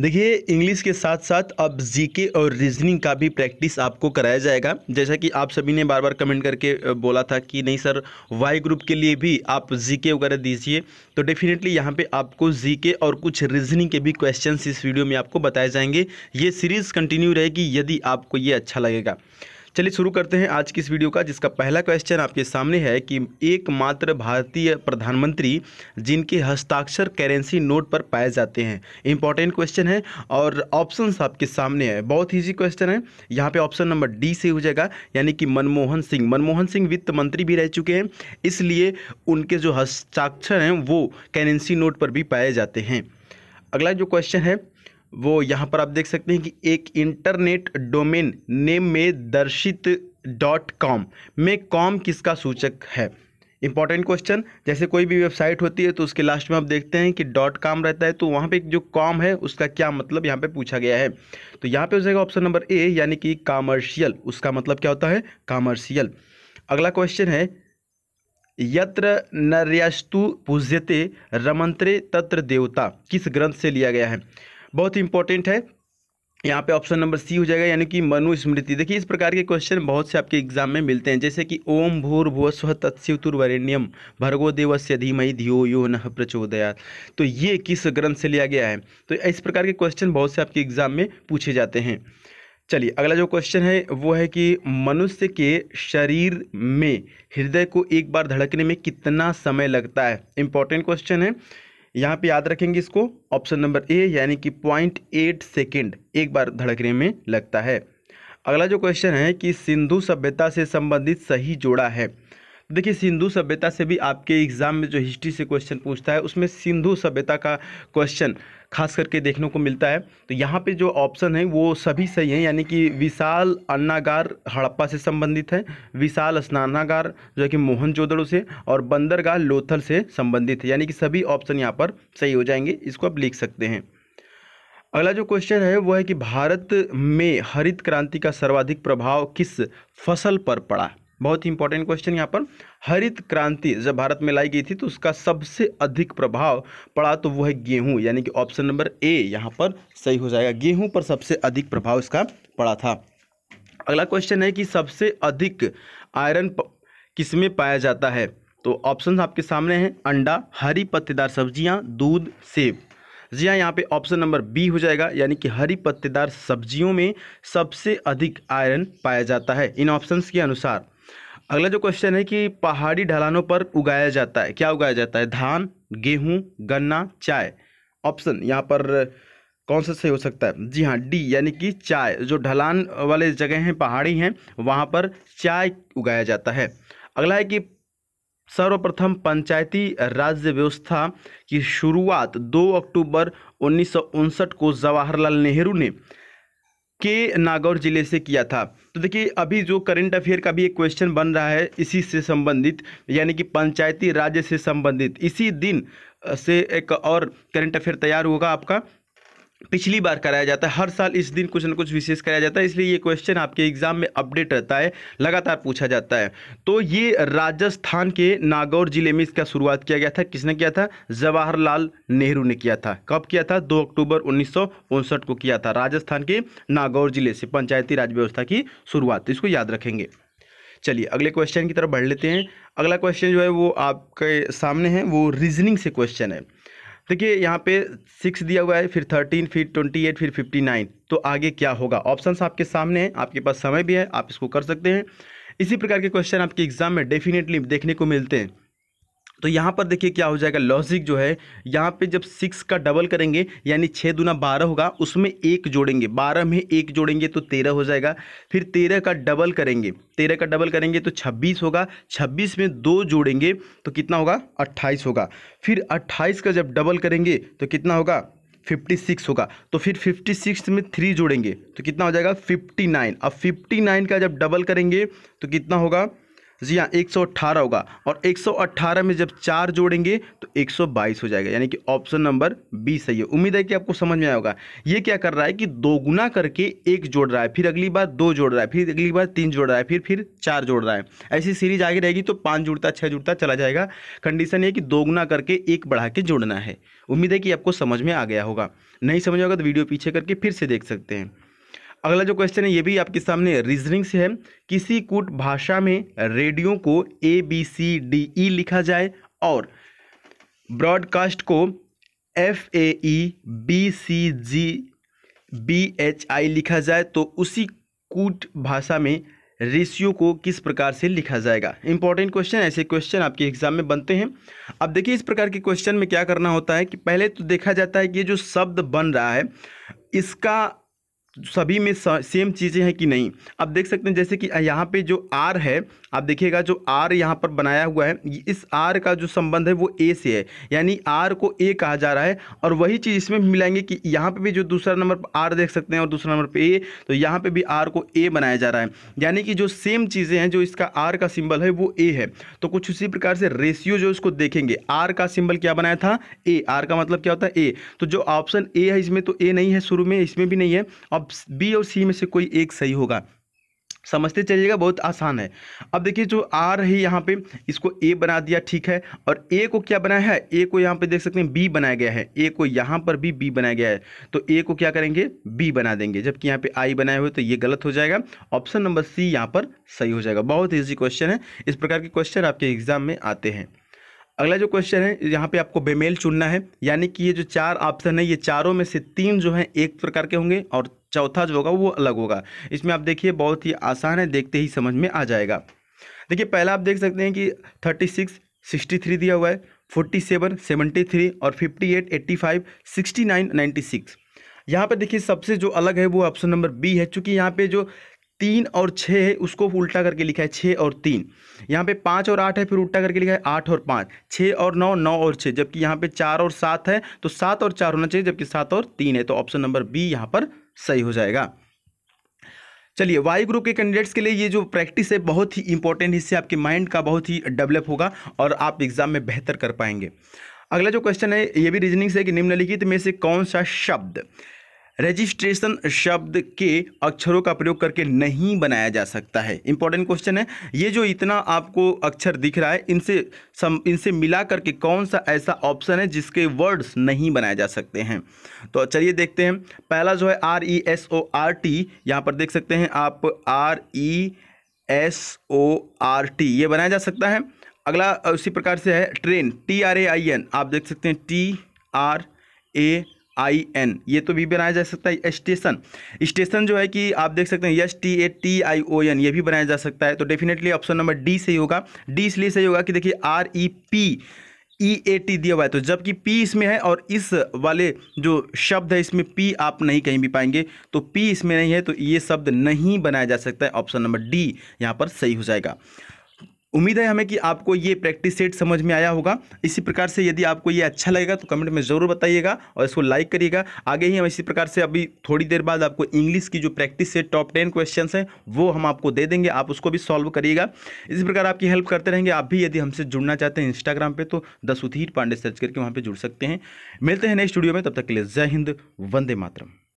देखिए इंग्लिश के साथ साथ अब जीके और रीजनिंग का भी प्रैक्टिस आपको कराया जाएगा जैसा कि आप सभी ने बार बार कमेंट करके बोला था कि नहीं सर वाई ग्रुप के लिए भी आप जीके वगैरह दीजिए तो डेफिनेटली यहाँ पे आपको जीके और कुछ रीजनिंग के भी क्वेश्चन इस वीडियो में आपको बताए जाएंगे ये सीरीज़ कंटिन्यू रहेगी यदि आपको ये अच्छा लगेगा चलिए शुरू करते हैं आज की इस वीडियो का जिसका पहला क्वेश्चन आपके सामने है कि एकमात्र भारतीय प्रधानमंत्री जिनके हस्ताक्षर करेंसी नोट पर पाए जाते हैं इंपॉर्टेंट क्वेश्चन है और ऑप्शन आपके सामने है बहुत ईजी क्वेश्चन है यहाँ पे ऑप्शन नंबर डी से हो जाएगा यानी कि मनमोहन सिंह मनमोहन सिंह वित्त मंत्री भी रह चुके हैं इसलिए उनके जो हस्ताक्षर हैं वो करेंसी नोट पर भी पाए जाते हैं अगला जो क्वेश्चन है वो यहाँ पर आप देख सकते हैं कि एक इंटरनेट डोमेन नेम में दर्शित डॉट कॉम में कॉम किसका सूचक है इंपॉर्टेंट क्वेश्चन जैसे कोई भी वेबसाइट होती है तो उसके लास्ट में आप देखते हैं कि डॉट कॉम रहता है तो वहाँ पे जो कॉम है उसका क्या मतलब यहाँ पे पूछा गया है तो यहाँ पे हो जाएगा ऑप्शन नंबर ए यानी कि कामर्शियल उसका मतलब क्या होता है कॉमर्शियल अगला क्वेश्चन है यत्र नर्यास्तु पूज्यते रमंत्रे तत्र देवता किस ग्रंथ से लिया गया है बहुत ही इंपॉर्टेंट है यहाँ पे ऑप्शन नंबर सी हो जाएगा यानी कि मनुस्मृति देखिए इस प्रकार के क्वेश्चन बहुत से आपके एग्जाम में मिलते हैं जैसे कि ओम भूर्भुव स्व तत्सिवतुर्वरेण्यम भर्गो देवस्य धीमहि धियो यो न प्रचोदया तो ये किस ग्रंथ से लिया गया है तो इस प्रकार के क्वेश्चन बहुत से आपके एग्जाम में पूछे जाते हैं चलिए अगला जो क्वेश्चन है वो है कि मनुष्य के शरीर में हृदय को एक बार धड़कने में कितना समय लगता है इंपॉर्टेंट क्वेश्चन है यहाँ पे याद रखेंगे इसको ऑप्शन नंबर ए यानी कि पॉइंट एट सेकेंड एक बार धड़कने में लगता है अगला जो क्वेश्चन है कि सिंधु सभ्यता से संबंधित सही जोड़ा है देखिए सिंधु सभ्यता से भी आपके एग्ज़ाम में जो हिस्ट्री से क्वेश्चन पूछता है उसमें सिंधु सभ्यता का क्वेश्चन खास करके देखने को मिलता है तो यहाँ पे जो ऑप्शन है वो सभी सही हैं यानी कि विशाल अन्नागार हड़प्पा से संबंधित है विशाल स्नानागार जो है कि मोहनजोदड़ो से और बंदरगाह लोथल से संबंधित है यानी कि सभी ऑप्शन यहाँ पर सही हो जाएंगे इसको आप लिख सकते हैं अगला जो क्वेश्चन है वो है कि भारत में हरित क्रांति का सर्वाधिक प्रभाव किस फसल पर पड़ा बहुत ही इंपॉर्टेंट क्वेश्चन यहाँ पर हरित क्रांति जब भारत में लाई गई थी तो उसका सबसे अधिक प्रभाव पड़ा तो वो है गेहूँ यानी कि ऑप्शन नंबर ए यहाँ पर सही हो जाएगा गेहूँ पर सबसे अधिक प्रभाव इसका पड़ा था अगला क्वेश्चन है कि सबसे अधिक आयरन किस में पाया जाता है तो ऑप्शन आपके सामने हैं अंडा हरी पत्तेदार सब्जियाँ दूध सेब जी हाँ यहाँ पे ऑप्शन नंबर बी हो जाएगा यानी कि हरी पत्तेदार सब्जियों में सबसे अधिक आयरन पाया जाता है इन ऑप्शंस के अनुसार अगला जो क्वेश्चन है कि पहाड़ी ढलानों पर उगाया जाता है क्या उगाया जाता है धान गेहूं गन्ना चाय ऑप्शन यहाँ पर कौन सा सही हो सकता है जी हाँ डी यानी कि चाय जो ढलान वाले जगह हैं पहाड़ी हैं वहाँ पर चाय उगाया जाता है अगला है कि सर्वप्रथम पंचायती राज्य व्यवस्था की शुरुआत 2 अक्टूबर उन्नीस को जवाहरलाल नेहरू ने के नागौर जिले से किया था तो देखिए अभी जो करंट अफेयर का भी एक क्वेश्चन बन रहा है इसी से संबंधित यानी कि पंचायती राज्य से संबंधित इसी दिन से एक और करंट अफेयर तैयार होगा आपका पिछली बार कराया जाता है हर साल इस दिन कुछ ना कुछ विशेष कराया जाता है इसलिए ये क्वेश्चन आपके एग्जाम में अपडेट रहता है लगातार पूछा जाता है तो ये राजस्थान के नागौर जिले में इसका शुरुआत किया गया था किसने किया था जवाहरलाल नेहरू ने किया था कब किया था 2 अक्टूबर उन्नीस को किया था राजस्थान के नागौर जिले से पंचायती राज व्यवस्था की शुरुआत इसको याद रखेंगे चलिए अगले क्वेश्चन की तरफ बढ़ लेते हैं अगला क्वेश्चन जो है वो आपके सामने है वो रीजनिंग से क्वेश्चन है देखिए यहाँ पे सिक्स दिया हुआ है फिर थर्टीन फिर ट्वेंटी एट फिर फिफ्टी नाइन तो आगे क्या होगा ऑप्शंस आपके सामने हैं आपके पास समय भी है आप इसको कर सकते हैं इसी प्रकार के क्वेश्चन आपके एग्जाम में डेफिनेटली देखने को मिलते हैं तो यहाँ पर देखिए क्या हो जाएगा लॉजिक जो है यहाँ पे जब सिक्स का डबल करेंगे यानी छः दुना बारह होगा उसमें एक जोड़ेंगे बारह में एक जोड़ेंगे तो तेरह हो जाएगा फिर तेरह का डबल करेंगे तेरह का डबल करेंगे तो छब्बीस होगा छब्बीस में दो जोड़ेंगे तो कितना होगा अट्ठाईस होगा फिर अट्ठाईस का जब डबल करेंगे तो कितना होगा फिफ्टी सिक्स होगा तो फिर फिफ्टी सिक्स में थ्री जोड़ेंगे तो कितना हो जाएगा फिफ्टी नाइन अब फिफ्टी नाइन का जब डबल करेंगे तो कितना होगा जी हाँ एक होगा और 118 में जब चार जोड़ेंगे तो 122 हो जाएगा यानी कि ऑप्शन नंबर बी सही है उम्मीद है कि आपको समझ में आएगा ये क्या कर रहा है कि दो गुना करके एक जोड़ रहा है फिर अगली बार दो जोड़ रहा है फिर अगली बार तीन जोड़ रहा है फिर फिर चार जोड़ रहा है ऐसी सीरीज आगे रहेगी तो पाँच जुड़ता छः जुड़ता चला जाएगा कंडीशन ये कि दो गुना करके एक बढ़ा के जोड़ना है उम्मीद है कि आपको समझ में आ गया होगा नहीं समझ में होगा तो वीडियो पीछे करके फिर से देख सकते हैं अगला जो क्वेश्चन है ये भी आपके सामने रीजनिंग से है किसी कूट भाषा में रेडियो को A B C D E लिखा जाए और ब्रॉडकास्ट को F A E B C G B H I लिखा जाए तो उसी कूट भाषा में रेशियो को किस प्रकार से लिखा जाएगा इंपॉर्टेंट क्वेश्चन ऐसे क्वेश्चन आपके एग्जाम में बनते हैं अब देखिए इस प्रकार के क्वेश्चन में क्या करना होता है कि पहले तो देखा जाता है कि ये जो शब्द बन रहा है इसका सभी में सेम चीज़ें हैं कि नहीं अब देख सकते हैं जैसे कि यहाँ पे जो आर है आप देखिएगा जो आर यहाँ पर बनाया हुआ है इस आर का जो संबंध है वो ए से है यानी आर को ए कहा जा रहा है और वही चीज़ इसमें मिलाएंगे कि यहाँ पे भी जो दूसरा नंबर पर आर देख सकते हैं और दूसरा नंबर पर ए तो यहाँ पे भी आर को ए बनाया जा रहा है यानी कि जो सेम चीज़ें हैं जो इसका आर का सिम्बल है वो ए है तो कुछ उसी प्रकार से रेशियो जो इसको देखेंगे आर का सिम्बल क्या बनाया था ए आर का मतलब क्या होता है ए तो जो ऑप्शन ए है इसमें तो ए नहीं है शुरू में इसमें भी नहीं है अब बी और सी में से कोई एक सही होगा समझते चलिएगा बहुत आसान है अब देखिए जो आर है यहाँ पे इसको ए बना दिया ठीक है और ए को क्या बनाया है ए को यहाँ पे देख सकते हैं बी बनाया गया है ए को यहाँ पर भी बी बनाया गया है तो ए को क्या करेंगे बी बना देंगे जबकि यहाँ पे आई बनाए हुए तो ये गलत हो जाएगा ऑप्शन नंबर सी यहाँ पर सही हो जाएगा बहुत ईजी क्वेश्चन है इस प्रकार के क्वेश्चन आपके एग्जाम में आते हैं अगला जो क्वेश्चन है यहाँ पे आपको बेमेल चुनना है यानी कि ये जो चार ऑप्शन है ये चारों में से तीन जो हैं एक प्रकार के होंगे और चौथा जो होगा वो अलग होगा इसमें आप देखिए बहुत ही आसान है देखते ही समझ में आ जाएगा देखिए पहला आप देख सकते हैं कि थर्टी सिक्स सिक्सटी थ्री दिया हुआ है फोर्टी सेवन सेवेंटी थ्री और fifty eight eighty five sixty nine ninety six यहाँ पर देखिए सबसे जो अलग है वो ऑप्शन नंबर बी है चूँकि यहाँ पर जो तीन और छः है उसको उल्टा करके लिखा है छः और तीन यहाँ पे पाँच और आठ है फिर उल्टा करके लिखा है आठ और पाँच छः और नौ नौ और छः जबकि यहाँ पे चार और सात है तो सात और चार होना चाहिए जबकि सात और तीन है तो ऑप्शन नंबर बी यहाँ पर सही हो जाएगा चलिए वाई ग्रुप के कैंडिडेट्स के लिए ये जो प्रैक्टिस है बहुत ही इंपॉर्टेंट इससे आपके माइंड का बहुत ही डेवलप होगा और आप एग्जाम में बेहतर कर पाएंगे अगला जो क्वेश्चन है ये भी रीजनिंग से कि निम्नलिखित में से कौन सा शब्द रजिस्ट्रेशन शब्द के अक्षरों का प्रयोग करके नहीं बनाया जा सकता है इंपॉर्टेंट क्वेश्चन है ये जो इतना आपको अक्षर दिख रहा है इनसे सम इनसे मिला करके कौन सा ऐसा ऑप्शन है जिसके वर्ड्स नहीं बनाए जा सकते हैं तो चलिए देखते हैं पहला जो है R E S O R T यहाँ पर देख सकते हैं आप R E S O R T ये बनाया जा सकता है अगला उसी प्रकार से है train T R A I N आप देख सकते हैं T R A I N ये तो भी बनाया जा सकता है स्टेशन स्टेशन जो है कि आप देख सकते हैं S T A T I O N ये भी बनाया जा सकता है तो डेफिनेटली ऑप्शन नंबर डी सही होगा डी इसलिए सही होगा कि देखिए R E P E A T दिया हुआ है तो जबकि पी इसमें है और इस वाले जो शब्द है इसमें पी आप नहीं कहीं भी पाएंगे तो पी इसमें नहीं है तो ये शब्द नहीं बनाया जा सकता है ऑप्शन नंबर डी यहाँ पर सही हो जाएगा उम्मीद है हमें कि आपको ये प्रैक्टिस सेट समझ में आया होगा इसी प्रकार से यदि आपको ये अच्छा लगेगा तो कमेंट में ज़रूर बताइएगा और इसको लाइक करिएगा आगे ही हम इसी प्रकार से अभी थोड़ी देर बाद आपको इंग्लिश की जो practice set top ten question हैं वो हम आपको दे देंगे आप उसको भी सॉल्व करिएगा इसी प्रकार आपकी हेल्प करते रहेंगे आप भी यदि हमसे जुड़ना चाहते हैं इंस्टाग्राम पर तो दस उथीर पांडे सर्च करके वहाँ पर जुड़ सकते हैं मिलते हैं नेक्स्ट स्टूडियो में तब तक के लिए जय हिंद वंदे मातरम